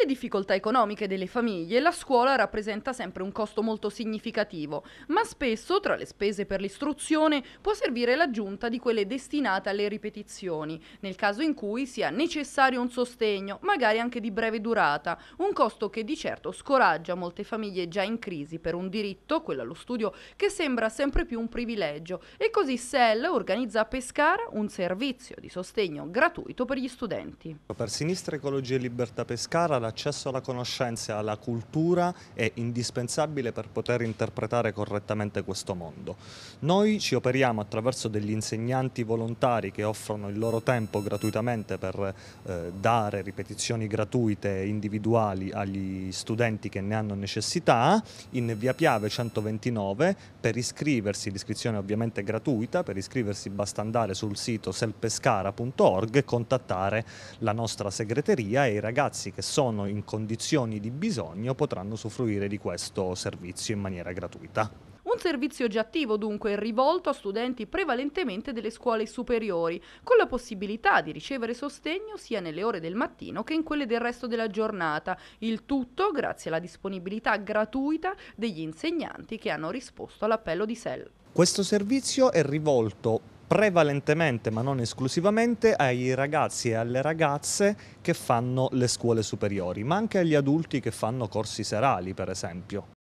le difficoltà economiche delle famiglie, la scuola rappresenta sempre un costo molto significativo, ma spesso tra le spese per l'istruzione può servire l'aggiunta di quelle destinate alle ripetizioni, nel caso in cui sia necessario un sostegno, magari anche di breve durata, un costo che di certo scoraggia molte famiglie già in crisi per un diritto, quello allo studio, che sembra sempre più un privilegio. E così SEL organizza a Pescara un servizio di sostegno gratuito per gli studenti. Per Sinistra Ecologia e Libertà Pescara la l'accesso alla conoscenza e alla cultura è indispensabile per poter interpretare correttamente questo mondo. Noi ci operiamo attraverso degli insegnanti volontari che offrono il loro tempo gratuitamente per eh, dare ripetizioni gratuite e individuali agli studenti che ne hanno necessità in via Piave 129 per iscriversi, l'iscrizione è ovviamente gratuita, per iscriversi basta andare sul sito selpescara.org e contattare la nostra segreteria e i ragazzi che sono sono in condizioni di bisogno potranno usufruire di questo servizio in maniera gratuita. Un servizio già attivo dunque rivolto a studenti prevalentemente delle scuole superiori, con la possibilità di ricevere sostegno sia nelle ore del mattino che in quelle del resto della giornata, il tutto grazie alla disponibilità gratuita degli insegnanti che hanno risposto all'appello di SEL. Questo servizio è rivolto prevalentemente ma non esclusivamente ai ragazzi e alle ragazze che fanno le scuole superiori, ma anche agli adulti che fanno corsi serali per esempio.